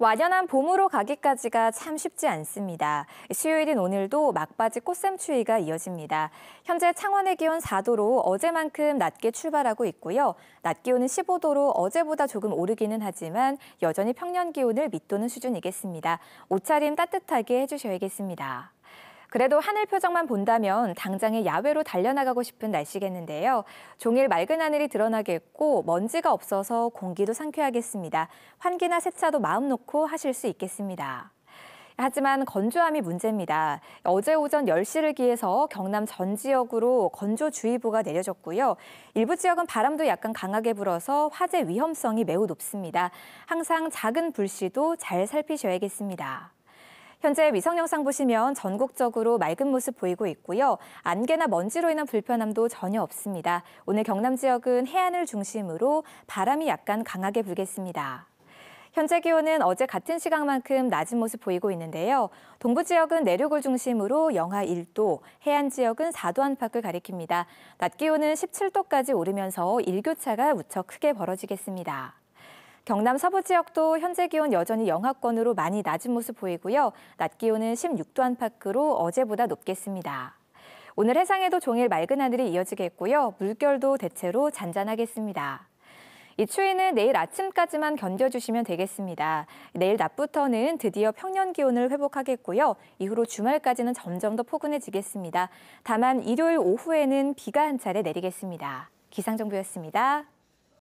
완연한 봄으로 가기까지가 참 쉽지 않습니다. 수요일인 오늘도 막바지 꽃샘추위가 이어집니다. 현재 창원의 기온 4도로 어제만큼 낮게 출발하고 있고요. 낮 기온은 15도로 어제보다 조금 오르기는 하지만 여전히 평년 기온을 밑도는 수준이겠습니다. 옷차림 따뜻하게 해주셔야겠습니다. 그래도 하늘 표정만 본다면 당장에 야외로 달려나가고 싶은 날씨겠는데요. 종일 맑은 하늘이 드러나겠고 먼지가 없어서 공기도 상쾌하겠습니다. 환기나 세차도 마음 놓고 하실 수 있겠습니다. 하지만 건조함이 문제입니다. 어제 오전 10시를 기해서 경남 전 지역으로 건조주의보가 내려졌고요. 일부 지역은 바람도 약간 강하게 불어서 화재 위험성이 매우 높습니다. 항상 작은 불씨도 잘 살피셔야겠습니다. 현재 위성 영상 보시면 전국적으로 맑은 모습 보이고 있고요. 안개나 먼지로 인한 불편함도 전혀 없습니다. 오늘 경남 지역은 해안을 중심으로 바람이 약간 강하게 불겠습니다. 현재 기온은 어제 같은 시간만큼 낮은 모습 보이고 있는데요. 동부 지역은 내륙을 중심으로 영하 1도, 해안 지역은 4도 안팎을 가리킵니다. 낮 기온은 17도까지 오르면서 일교차가 무척 크게 벌어지겠습니다. 경남 서부 지역도 현재 기온 여전히 영하권으로 많이 낮은 모습 보이고요. 낮 기온은 16도 안팎으로 어제보다 높겠습니다. 오늘 해상에도 종일 맑은 하늘이 이어지겠고요. 물결도 대체로 잔잔하겠습니다. 이 추위는 내일 아침까지만 견뎌주시면 되겠습니다. 내일 낮부터는 드디어 평년 기온을 회복하겠고요. 이후로 주말까지는 점점 더 포근해지겠습니다. 다만 일요일 오후에는 비가 한 차례 내리겠습니다. 기상정보였습니다.